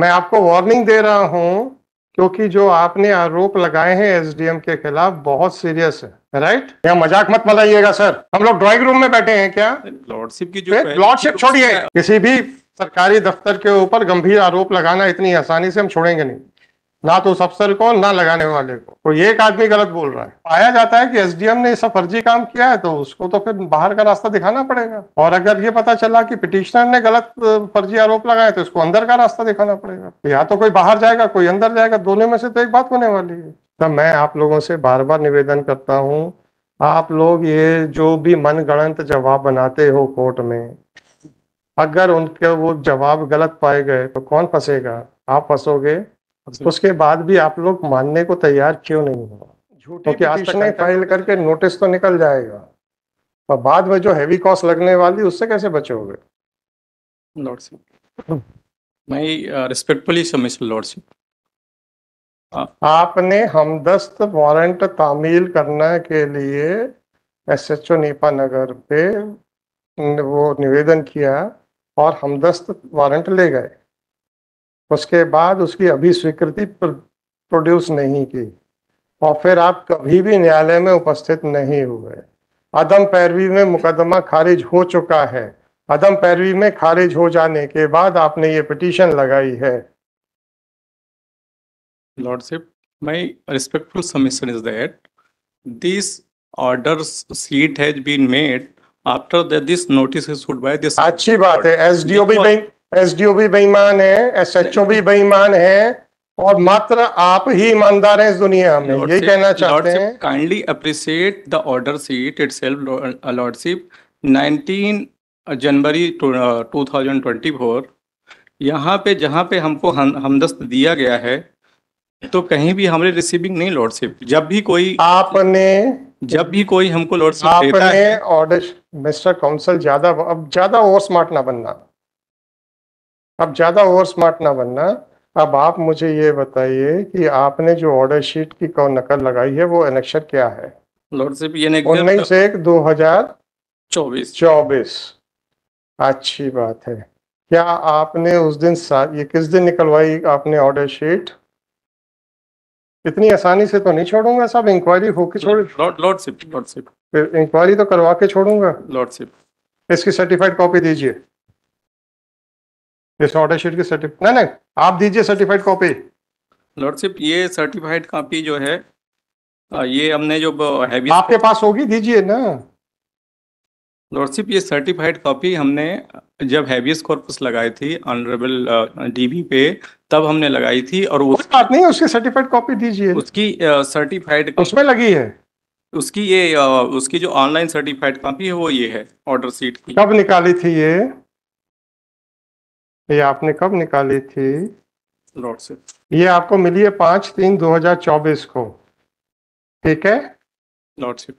मैं आपको वार्निंग दे रहा हूं क्योंकि जो आपने आरोप लगाए हैं एसडीएम के खिलाफ बहुत सीरियस है राइट यहाँ मजाक मत मनाइएगा सर हम लोग ड्राइंग रूम में बैठे हैं क्या लॉर्डशिप की जो लॉर्डशिप छोड़िए किसी भी सरकारी दफ्तर के ऊपर गंभीर आरोप लगाना इतनी आसानी से हम छोड़ेंगे नहीं ना तो उस अफसर को ना लगाने वाले को तो एक आदमी गलत बोल रहा है पाया जाता है कि एसडीएम ने सब फर्जी काम किया है तो उसको तो फिर बाहर का रास्ता दिखाना पड़ेगा और अगर ये पता चला कि पिटिशनर ने गलत फर्जी आरोप लगाया तो इसको अंदर का रास्ता दिखाना पड़ेगा तो या तो कोई बाहर जाएगा कोई अंदर जाएगा दोनों में से तो एक बात होने वाली है तो मैं आप लोगों से बार बार निवेदन करता हूँ आप लोग ये जो भी मनगणंत जवाब बनाते हो कोर्ट में अगर उनके वो जवाब गलत पाए गए तो कौन फंसेगा आप फंसोगे तो उसके बाद भी आप लोग मानने को तैयार क्यों नहीं हो क्योंकि आज तक नहीं फाइल करके नोटिस तो निकल जाएगा पर बाद में जो हैवी कॉस्ट लगने वाली उससे कैसे बचोगे लॉर्ड सिंह मैं रिस्पेक्टफुली लॉर्ड सिंह आपने हमदस्त वारंट तामील करने के लिए S H O Neepa Nagar पे वो निवेदन किया और हमदस्त वारंट ले गए उसके बाद उसकी अभी स्वीकृति प्रोड्यूस नहीं की और फिर आप कभी भी न्यायालय में उपस्थित नहीं हुए अदम पैरवी में मुकदमा खारिज हो चुका है अदम पैरवी में खारिज हो जाने के बाद आपने ये पिटीशन लगाई है lordship my respectful submission is that this order sheet has been made after this notice notice is issued by अच्छी बात है एसडीओ भी नहीं एसडीओ भी बेईमान है एसएचओ भी बेईमान है और मात्र आप ही ईमानदार हैं इस दुनिया में यही कहना चाहते हैं kindly appreciate the order sheet itself lordship nineteen January two thousand twenty four यहाँ पे जहाँ पे हमको हम, हमदस्त दिया गया है तो कहीं भी हमारे रिसीविंग नहीं लॉर्डशिप जब भी कोई आपने जब भी कोई हमको लॉर्डशिप आपने ऑर्डर मिस्टर काउंसिल ज्यादा अब ज्यादा ओवर स्मार्ट ना बनना अब ज़्यादा ओवर स्मार्ट ना बनना अब आप मुझे ये बताइए कि आपने जो ऑर्डर शीट की कौन नकल लगाई है वो एनेक्शन क्या है लॉर्डशिप ये उन्नीस एक दो हजार चौबीस चौबीस अच्छी बात है क्या आपने उस दिन ये किस दिन निकलवाई आपने ऑर्डर शीट इतनी आसानी से तो नहीं छोड़ूंगा साहब इंक्वायरी होके छोड़ लॉर्डशिप लॉर्डशिप इंक्वायरी तो करवा के छोड़ूंगा लॉर्डशिप इसकी सर्टिफाइड कॉपी दीजिए इस ऑर्डर शीट की सर्टिफिकेट नहीं नहीं आप दीजिए सर्टिफाइड कॉपी लॉर्डशिप ये सर्टिफाइड कॉपी जो है ये हमने जो हैबिट आपके पास होगी दीजिए ना लॉर्डशिप ये सर्टिफाइड कॉपी हमने जब हैवियस कॉर्पस लगाई थी ऑनरेबल डीबी पे तब हमने लगाई थी और उस बात नहीं उसकी सर्टिफाइड कॉपी दीजिए उसकी सर्टिफाइड उसमें लगी है उसकी ये उसकी जो ऑनलाइन सर्टिफाइड कॉपी है वो ये है ऑर्डर सीट की कब निकाली थी ये ये आपने कब निकाली थी लॉट से ये आपको मिली है पांच तीन दो हजार चौबीस को ठीक है लॉट से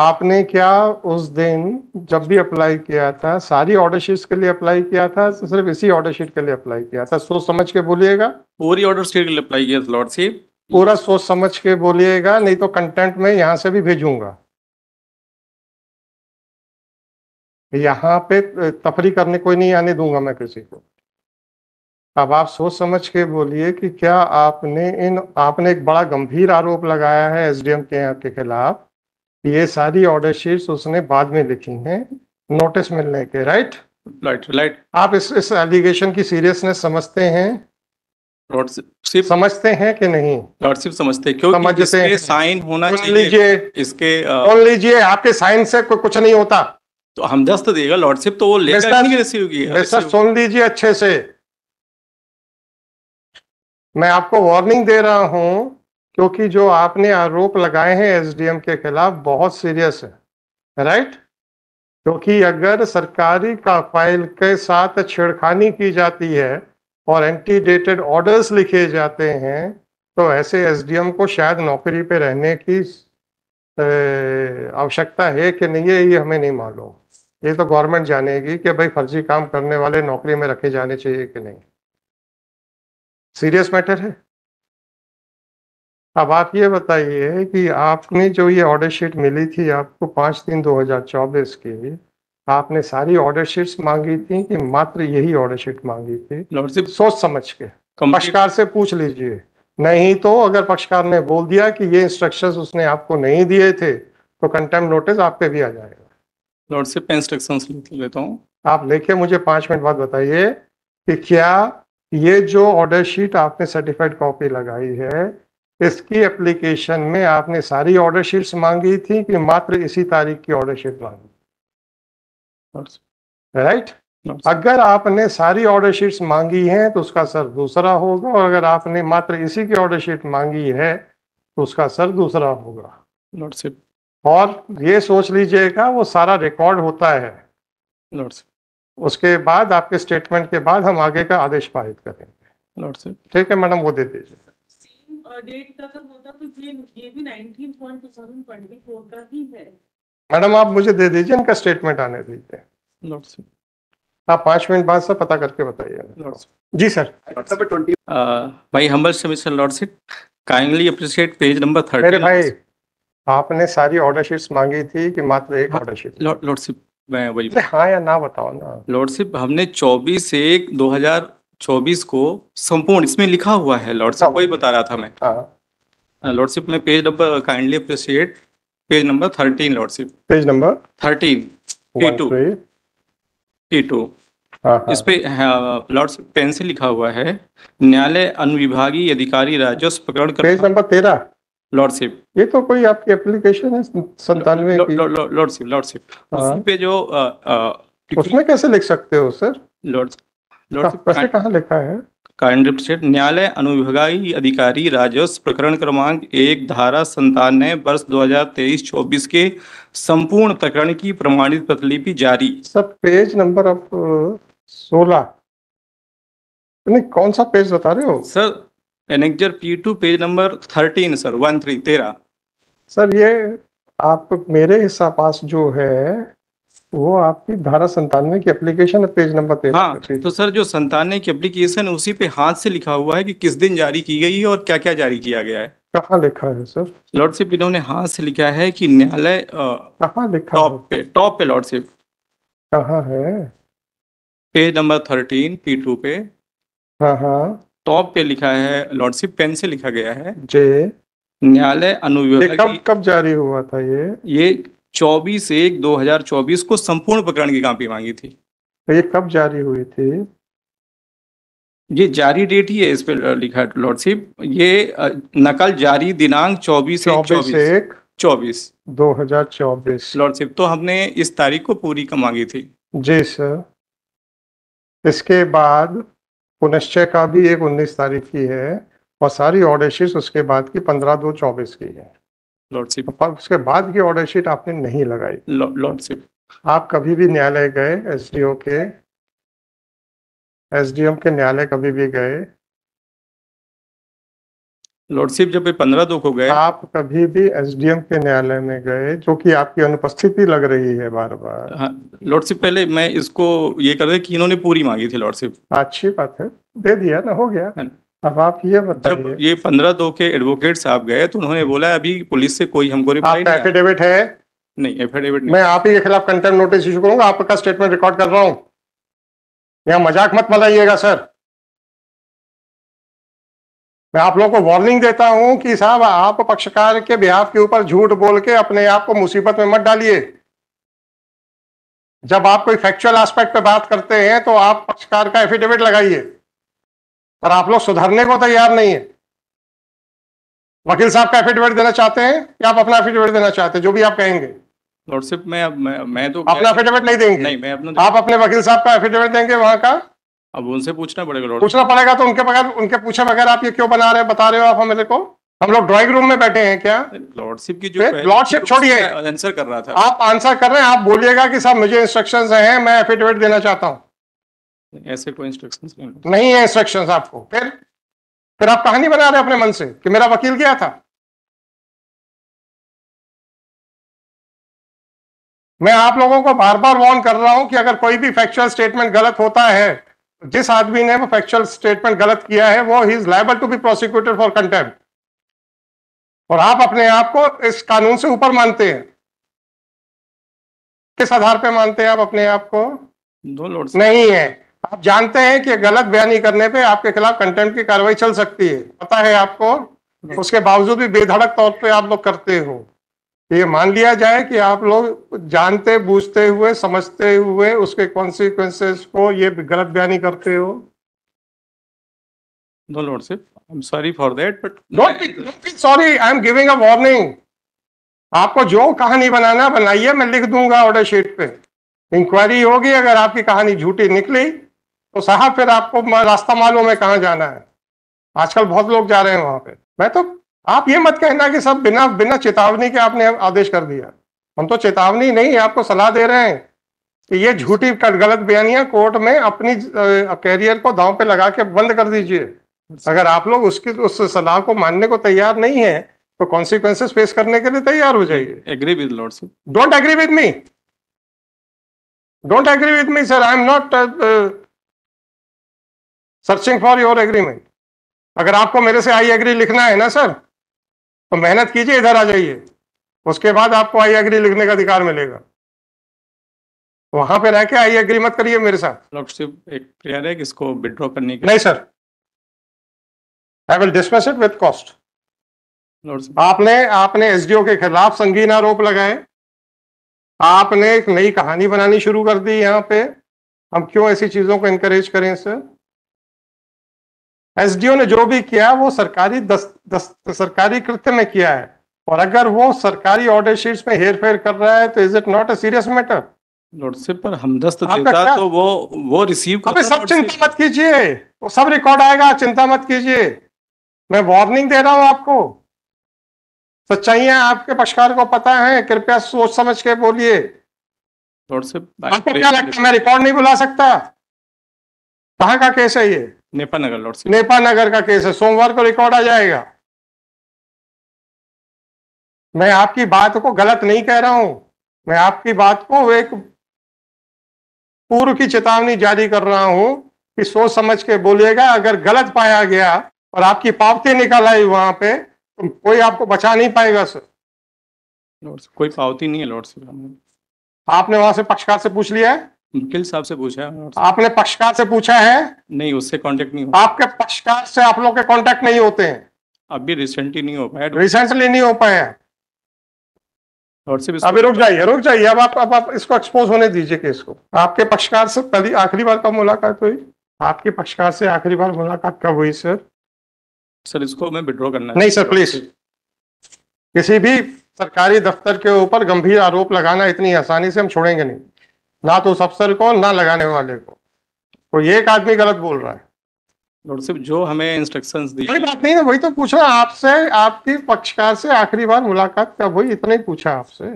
आपने क्या उस दिन जब भी अप्लाई किया था सारी ऑर्डर शीट के लिए अप्लाई किया था सिर्फ इसी ऑर्डर शीट के लिए अप्लाई किया था सोच समझ के बोलिएगा पूरी ऑर्डर शीट के लिए अप्लाई किया लॉट से पूरा सोच समझ के बोलिएगा नहीं तो कंटेंट में यहाँ से भी भेजूंगा यहाँ पे तफरी करने कोई नहीं आने दूंगा मैं किसी को अब आप सोच समझ के बोलिए कि क्या आपने इन आपने एक बड़ा गंभीर आरोप लगाया है एसडीएम के यहाँ के खिलाफ ये सारी ऑर्डर शीट्स उसने बाद में लिखी हैं नोटिस मिलने के राइट राइट राइट आप इस इस एलिगेशन की सीरियसनेस समझते हैं सिर्फ समझते हैं कि नहीं सिर्फ समझते क्यों समझते हैं साइन होना चाहिए इसके लीजिए आपके साइन से कोई कुछ नहीं होता तो हम दस्त देगा लॉर्डशिप तो वो लेकर नहीं रिसीव किया सुन लीजिए अच्छे से मैं आपको वार्निंग दे रहा हूं क्योंकि जो आपने आरोप लगाए हैं एसडीएम के खिलाफ बहुत सीरियस है राइट क्योंकि अगर सरकारी का फाइल के साथ छेड़खानी की जाती है और एंटी डेटेड ऑर्डर्स लिखे जाते हैं तो ऐसे एसडीएम को शायद नौकरी पे रहने की आवश्यकता है कि नहीं है ये हमें नहीं मालूम ये तो गवर्नमेंट जानेगी कि भाई फर्जी काम करने वाले नौकरी में रखे जाने चाहिए कि नहीं सीरियस मैटर है अब आप ये बताइए कि आपने जो ये ऑर्डर शीट मिली थी आपको पाँच तीन 2024 की आपने सारी ऑर्डर शीट्स मांगी थी कि मात्र यही ऑर्डर शीट मांगी थी सोच समझ के पक्षकार से पूछ लीजिए नहीं तो अगर पक्षकार ने बोल दिया कि ये इंस्ट्रक्शंस उसने आपको नहीं दिए थे तो कंटेम नोटिस आप पे भी आ जाएगा लॉर्डशिप इंस्ट्रक्शंस लिख लेता हूँ आप लेके मुझे पाँच मिनट बाद बताइए कि क्या ये जो ऑर्डर शीट आपने सर्टिफाइड कॉपी लगाई है इसकी एप्लीकेशन में आपने सारी ऑर्डर शीट्स मांगी थी कि मात्र इसी तारीख की ऑर्डर शीट मांगी राइट right? अगर आपने सारी ऑर्डर शीट्स मांगी हैं तो उसका सर दूसरा होगा और अगर आपने मात्र इसी की ऑर्डर शीट मांगी है तो उसका सर दूसरा होगा और ये सोच लीजिएगा वो सारा रिकॉर्ड होता है उसके बाद आपके स्टेटमेंट के बाद हम आगे का आदेश पारित करेंगे ठीक है मैडम वो दे दीजिए मैडम uh, तो तो आप मुझे दे दीजिए इनका स्टेटमेंट आने दीजिए आप पांच मिनट बाद से पता करके बताइए जी सर uh, भाई humble submission lordship kindly appreciate page number thirty भाई आपने सारी ऑर्डर शीट्स मांगी थी कि मात्र एक ऑर्डर शीट लॉर्डशिप मैं वही हाँ या ना बताओ ना लॉर्डशिप हमने चौबीस एक दो हजार चौबीस को संपूर्ण इसमें लिखा हुआ है लॉर्डशिप हाँ। वही बता रहा था मैं लॉर्डशिप में page number kindly appreciate page number thirteen lordship page number thirteen T two T two इस पे लॉर्डशिप हाँ, पेन से लिखा हुआ है न्यायालय अनुविभागीय अधिकारी राजस्व प्रकरण पेज नंबर तेरह लॉर्डशिप ये तो कोई आपकी एप्लीकेशन है संतानवे लॉर्डशिप लॉर्डशिप पे जो उसमें कैसे लिख सकते हो सर लॉर्ड लॉर्डशिप कहाँ लिखा है न्यायालय अनुविभागीय अधिकारी राजस्व प्रकरण क्रमांक एक धारा संतानवे वर्ष 2023-24 के संपूर्ण प्रकरण की प्रमाणित प्रतिलिपि जारी सब पेज नंबर आप सोलह नहीं कौन सा पेज बता रहे हो sir annexure P two page number thirteen sir one three तेरह सर ये आप मेरे हिसाब पास जो है वो आपकी धारा संतानवे की एप्लीकेशन है पेज नंबर तेरह हाँ तो सर जो संतानवे की एप्लीकेशन उसी पे हाथ से लिखा हुआ है कि किस दिन जारी की गई है और क्या क्या जारी किया गया है कहाँ लिखा है सर लॉर्डशिप इन्होंने हाथ से लिखा है कि न्यायालय कहाँ लिखा टॉप पे टॉप पे लॉर्डशिप कहाँ है page number thirteen P two पे हाँ हाँ टॉप पे लिखा है लॉर्डशिप पेन से लिखा गया है जे न्यायालय अनुव्यवस्था कब कब जारी हुआ था ये ये 24 एक 2024 को संपूर्ण प्रकरण की कॉपी मांगी थी ये कब जारी हुई थी ये जारी डेट ही है इस पे लिखा है लॉर्डशिप ये नकल जारी दिनांक चौबीस चौबीस एक चौबीस दो हजार चौबीस लॉर्डशिप तो हमने इस तारीख को पूरी मांगी थी जी सर इसके बाद पुनश्चय का भी एक उन्नीस तारीख की है और सारी ऑर्डर शीट उसके बाद की पंद्रह दो चौबीस की है लॉर्डशिप उसके बाद की ऑर्डर शीट आपने नहीं लगाई लॉर्डशिप आप कभी भी न्यायालय गए एसडीओ के एसडीएम के न्यायालय कभी भी गए लॉर्डशिप जब पंद्रह दो को गए आप कभी भी एसडीएम के न्यायालय में गए जो कि आपकी अनुपस्थिति लग रही है बार बार हाँ, लॉर्डशिप पहले मैं इसको ये कर रहा कि इन्होंने पूरी मांगी थी लॉर्डशिप अच्छी बात है दे दिया ना हो गया हाँ। अब आप ये बताइए जब ये पंद्रह दो के एडवोकेट साहब गए तो उन्होंने बोला अभी पुलिस से कोई हमको रिप्लाई नहीं एफिडेविट है नहीं एफिडेविट मैं आप ही के खिलाफ कंटेम्प नोटिस इशू करूंगा आपका स्टेटमेंट रिकॉर्ड कर रहा हूँ यहाँ मजाक मत बनाइएगा सर मैं आप लोगों को वार्निंग देता हूं कि साहब आप पक्षकार के बिहाफ के ऊपर झूठ बोल के अपने आप को मुसीबत में मत डालिए जब आप कोई फैक्चुअल एस्पेक्ट पे बात करते हैं तो आप पक्षकार का एफिडेविट लगाइए पर आप लोग सुधरने को तैयार नहीं है वकील साहब का एफिडेविट देना चाहते हैं या आप अपना एफिडेविट देना चाहते हैं जो भी आप कहेंगे मैं, मैं मैं तो अपना एफिडेविट नहीं देंगे नहीं मैं अपना आप अपने वकील साहब का एफिडेविट देंगे वहां का अब उनसे पूछना पड़ेगा पूछना पड़ेगा तो उनके बगैर उनके पूछे बगैर आप ये क्यों बना रहे बता रहे हो आप हमारे को हम लोग ड्राइंग रूम में बैठे हैं क्या लॉर्डशिप की जो लॉर्डशिप छोड़िए आंसर कर रहा था आप आंसर कर रहे हैं आप बोलिएगा कि साहब मुझे इंस्ट्रक्शन है मैं एफिडेविट देना चाहता हूँ ऐसे कोई इंस्ट्रक्शन नहीं है इंस्ट्रक्शन आपको फिर फिर आप कहानी बना रहे अपने मन से कि मेरा वकील गया था मैं आप लोगों को बार बार वार्न कर रहा हूं कि अगर कोई भी फैक्चुअल स्टेटमेंट गलत होता है जिस आदमी ने वो फैक्चुअल स्टेटमेंट गलत किया है वो ही is liable to be prosecuted for contempt और आप अपने आप को इस कानून से ऊपर मानते हैं किस आधार पे मानते हैं आप अपने आप को दो लोड नहीं है आप जानते हैं कि गलत बयानी करने पे आपके खिलाफ कंटेंट की कार्रवाई चल सकती है पता है आपको उसके बावजूद भी बेधड़क तौर पे आप लोग करते हो ये मान लिया जाए कि आप लोग जानते बूझते हुए समझते हुए उसके कॉन्सिक्वेंसेस को ये गलत बयानी करते हो No, Lordship, I'm sorry for that, but don't be, be sorry I am giving a warning आपको जो कहानी बनाना बनाइए मैं लिख दूंगा ऑर्डर शीट पे इंक्वायरी होगी अगर आपकी कहानी झूठी निकली तो साहब फिर आपको रास्ता मालूम है कहाँ जाना है आजकल बहुत लोग जा रहे हैं वहां पे मैं तो आप ये मत कहना कि सब बिना बिना चेतावनी के आपने आदेश कर दिया हम तो चेतावनी नहीं आपको सलाह दे रहे हैं कि ये झूठी गलत बयानियां कोर्ट में अपनी कैरियर को दांव पे लगा के बंद कर दीजिए अगर आप लोग उसकी उस सलाह को मानने को तैयार नहीं है तो कॉन्सिक्वेंसेस फेस करने के लिए तैयार हो जाइए agree with lord sir don't agree with me don't agree with me sir I am not searching for your agreement अगर आपको मेरे से आई एग्री लिखना है ना सर तो मेहनत कीजिए इधर आ जाइए उसके बाद आपको आई एग्री लिखने का अधिकार मिलेगा वहां पे रह के आई एग्री मत करिए मेरे साथ डॉक्टरशिप एक प्रेयर है इसको विड्रॉ करने के नहीं sir I will dismiss it with cost आपने आपने एसडीओ के खिलाफ संगीन आरोप लगाए आपने एक नई कहानी बनानी शुरू कर दी यहाँ पे हम क्यों ऐसी चीजों को इनकरेज करें सर एसडीओ ने जो भी किया वो सरकारी दस, दस, सरकारी कृत्य ने किया है और अगर वो सरकारी ऑर्डर शीट्स में हेर फेर कर रहा है तो is it not a serious matter पर हम दस्त तो वो वो रिसीव करता सब चिंता मत कीजिए सब रिकॉर्ड आएगा चिंता मत कीजिए मैं वार्निंग दे रहा हूं आपको सच्चाई है आपके पक्षकार को पता है कृपया सोच समझ के बोलिए आपको क्या लगता है मैं रिकॉर्ड नहीं बुला सकता कहाँ का केस है ये नेपानगर लॉर्ड्स नेपानगर का केस है सोमवार को रिकॉर्ड आ जाएगा मैं आपकी बात को गलत नहीं कह रहा हूं मैं आपकी बात को एक पूर्व की चेतावनी जारी कर रहा हूं कि सोच समझ के बोलिएगा अगर गलत पाया गया और आपकी पावती निकल आई वहां पे तो कोई आपको बचा नहीं पाएगा सर कोई पावती नहीं है लॉर्ड आपने वहां से पक्षकार से पूछ लिया है मुकिल साहब से पूछा है आपने पक्षकार से पूछा है नहीं उससे कांटेक्ट नहीं हुआ आपके पक्षकार से आप लोग के कांटेक्ट नहीं होते हैं अभी रिसेंटली नहीं हो पाया रिसेंटली नहीं हो पाए हैं अभी रुक जाइए रुक जाइए अब आप अब आप इसको एक्सपोज होने दीजिए केस को आपके पक्षकार से पहली आखिरी बार कब मुलाकात हुई आपके पक्षकार से आखिरी बार मुलाकात कब हुई सर सर इसको मैं विड्रॉ करना नहीं सर प्लीज किसी भी सरकारी दफ्तर के ऊपर गंभीर आरोप लगाना इतनी आसानी से हम छोड़ेंगे नहीं ना तो उस अफसर को ना लगाने वाले को कोई तो एक आदमी गलत बोल रहा है सिर्फ जो हमें इंस्ट्रक्शंस दी कोई बात नहीं है वही तो पूछा आपसे आपकी पक्षकार से आखिरी बार मुलाकात कब हुई इतना ही पूछा आपसे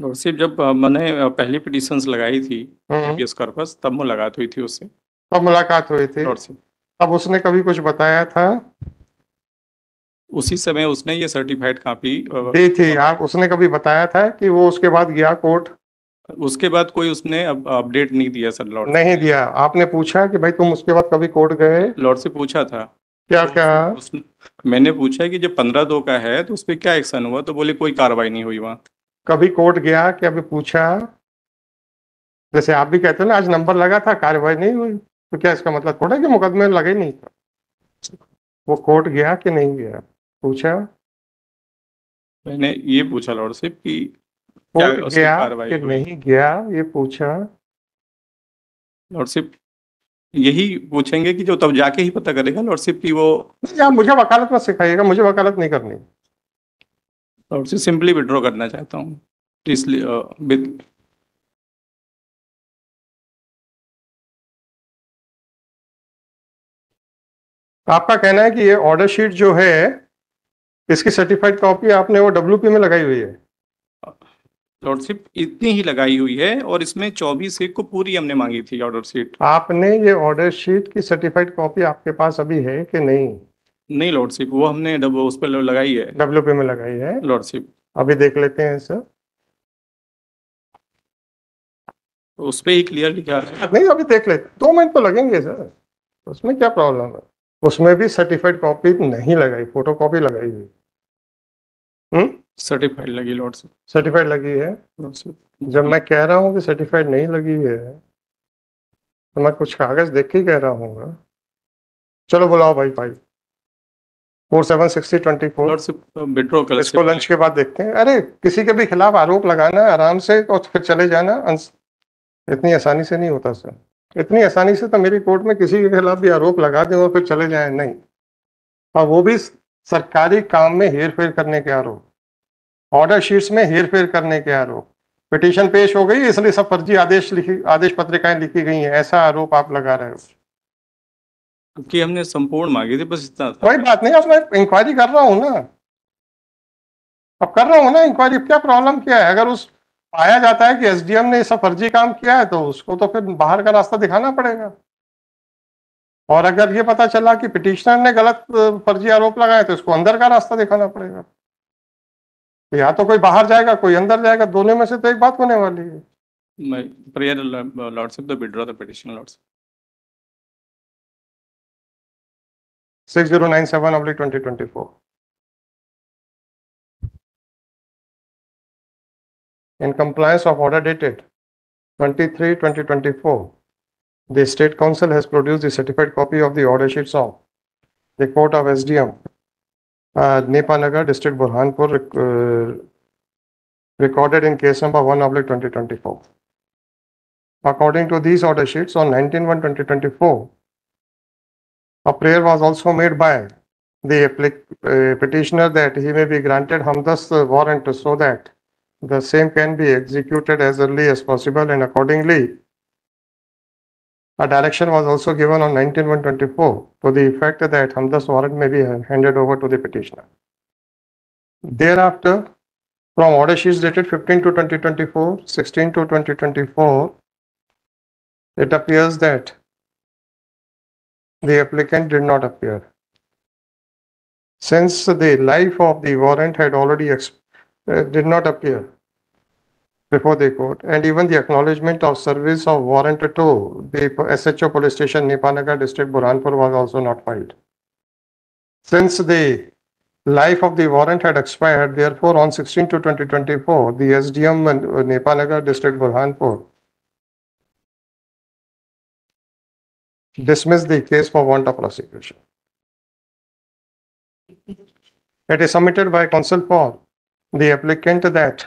डॉक्टर जब मैंने पहली पिटिशंस लगाई थी एबीएस हम्म। कॉर्पस तब मुलाकात हुई थी उससे तब मुलाकात हुई थी तब उसने कभी कुछ बताया था उसी समय उसने ये सर्टिफाइड कॉपी दी थी आप उसने कभी बताया था कि वो उसके बाद गया कोर्ट उसके बाद कोई उसने अब अपडेट नहीं दिया सर लॉर्ड नहीं दिया आपने पूछा कि भाई तुम उसके बाद कभी कोर्ट गए लॉर्ड से पूछा था क्या तो क्या मैंने पूछा कि जब पंद्रह दो का है तो उस पर क्या एक्शन हुआ तो बोले कोई कार्रवाई नहीं हुई वहाँ कभी कोर्ट गया क्या भी पूछा जैसे आप भी कहते हो ना आज नंबर लगा था कार्रवाई नहीं हुई तो क्या इसका मतलब थोड़ा कि मुकदमे लगे नहीं था वो कोर्ट गया कि नहीं गया पूछा मैंने ये पूछा लॉर्ड साहब कि क्या गया नहीं गया ये पूछा लॉर्डशिप यही पूछेंगे कि जो तब जाके ही पता करेगा लॉर्डशिप की वो नहीं, मुझे वकालत मत सिखाइएगा मुझे वकालत नहीं करनी लॉर्डशिप सिंपली विड्रॉ करना चाहता हूँ इसलिए uh, आपका कहना है कि ये ऑर्डर शीट जो है इसकी सर्टिफाइड कॉपी आपने वो डब्ल्यू में लगाई हुई है लॉर्डशिप इतनी ही लगाई हुई है और इसमें चौबीस एक को पूरी हमने मांगी थी ऑर्डर शीट आपने ये ऑर्डर शीट की सर्टिफाइड कॉपी आपके पास अभी है कि नहीं नहीं लॉर्डशिप वो हमने उस पर लगाई है डब्ल्यू में लगाई है लॉर्डशिप अभी देख लेते हैं सर उस पर ही क्लियर लिखा है नहीं अभी देख लेते दो मिनट तो लगेंगे सर उसमें क्या प्रॉब्लम है उसमें भी सर्टिफाइड कॉपी नहीं लगाई फोटो कॉपी लगाई हुई सर्टिफाइड हम्म? लगी लॉर्ड से सर्टिफाइड लगी है जब मैं कह रहा हूँ कि सर्टिफाइड नहीं लगी है तो मैं कुछ कागज देख के कह रहा हूँ चलो बुलाओ भाई भाई four seven sixty twenty four कर इसको लंच के बाद देखते हैं अरे किसी के भी खिलाफ आरोप लगाना आराम से और फिर चले जाना इतनी आसानी से नहीं होता सर इतनी आसानी से तो मेरी कोर्ट में किसी के खिलाफ भी आरोप लगा दें और फिर चले जाए नहीं और वो भी सरकारी काम में हेरफेर करने के आरोप ऑर्डर शीट्स में हेरफेर करने के आरोप पिटीशन पेश हो गई इसलिए सब फर्जी आदेश लिखी आदेश पत्रिकाएं लिखी गई हैं ऐसा आरोप आप लगा रहे हो कि हमने संपूर्ण मांगी थी बस इतना था कोई बात नहीं अब मैं इंक्वायरी कर रहा हूँ ना अब कर रहा हूँ ना इंक्वायरी क्या प्रॉब्लम क्या है अगर उस पाया जाता है कि एसडीएम ने सब फर्जी काम किया है तो उसको तो फिर बाहर का रास्ता दिखाना पड़ेगा और अगर ये पता चला कि पिटिशनर ने गलत फर्जी आरोप लगाए तो इसको अंदर का रास्ता दिखाना पड़ेगा तो या तो कोई बाहर जाएगा कोई अंदर जाएगा दोनों में से तो एक बात होने वाली है मैं प्रेयर लॉर्ड साहब the withdraw twenty petition lord साहब 6097/2024 in compliance twenty order dated 23 2024 The State Council has produced the certified copy of the order sheets of the Court of SDM, uh, Nepanagar District Burhanpur, uh, recorded in case number 1 of 2024. According to these order sheets, on 19 1 2024, a prayer was also made by the uh, petitioner that he may be granted Hamdas warrant so that the same can be executed as early as possible and accordingly a direction was also given on 19124 to the effect that Hamda's warrant may be handed over to the petitioner. Thereafter, from order sheets dated 15 to 2024, 16 to 2024, it appears that the applicant did not appear. Since the life of the warrant had already uh, did not appear, before they court and even the acknowledgement of service of warrant to the SHO police station Nipanagar district Burhanpur was also not filed. Since the life of the warrant had expired therefore on 16 to 2024 the SDM uh, Nepanagar district Burhanpur dismissed the case for want of prosecution. It is submitted by counsel for the applicant that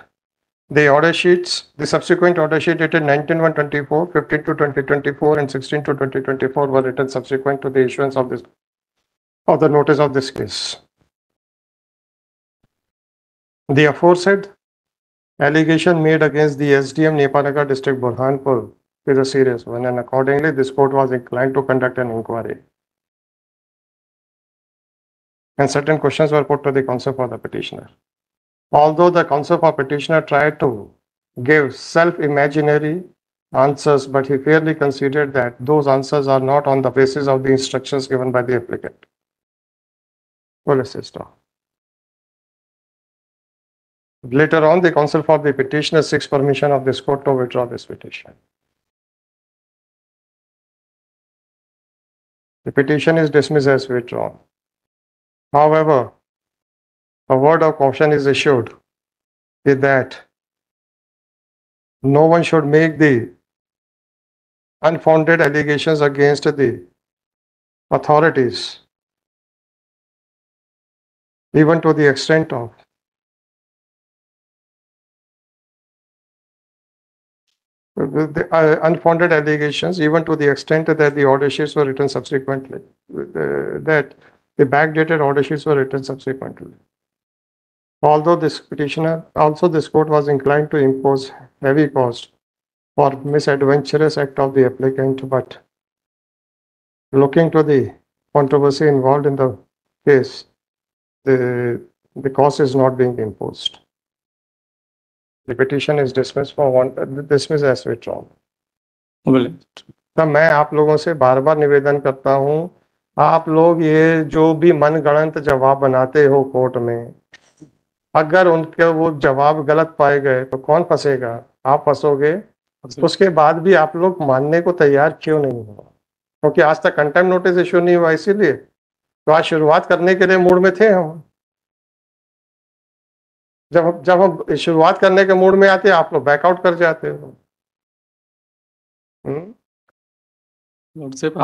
the order sheets, the subsequent order sheet dated 19 24 15 to 2024, and 16 to 2024 were written subsequent to the issuance of this of the notice of this case. The aforesaid allegation made against the SDM Nepanagar district Burhanpur is a serious one, and accordingly, this court was inclined to conduct an inquiry. And certain questions were put to the counsel for the petitioner. Although the counsel for petitioner tried to give self-imaginary answers, but he fairly considered that those answers are not on the basis of the instructions given by the applicant. Well, Later on, the counsel for the petitioner seeks permission of this court to withdraw this petition. The petition is dismissed as withdrawn. However, a word of caution is issued is that no one should make the unfounded allegations against the authorities, even to the extent of the uh, unfounded allegations, even to the extent that the order sheets were written subsequently, uh, that the backdated order sheets were written subsequently. Although this petitioner, also this court was inclined to impose heavy cost for misadventurous act of the applicant, but looking to the controversy involved in the case, the, the cost is not being imposed. The petition is dismissed for one, dismissed as withdrawn. well तो मैं आप लोगों से बार बार निवेदन करता हूँ आप लोग ये जो भी मनगणंत जवाब बनाते हो कोर्ट में अगर उनके वो जवाब गलत पाए गए तो कौन फंसेगा आप फंसोगे उसके बाद भी आप लोग मानने को तैयार क्यों नहीं हो क्योंकि आज तक कंटेम नोटिस इश्यू नहीं हुआ इसीलिए तो आज शुरुआत करने के लिए मूड में थे हम जब जब हम शुरुआत करने के मूड में आते आप लोग बैकआउट कर जाते हो हम्म?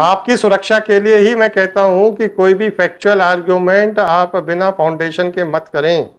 आपकी सुरक्षा के लिए ही मैं कहता हूं कि कोई भी फैक्चुअल आर्ग्यूमेंट आप बिना फाउंडेशन के मत करें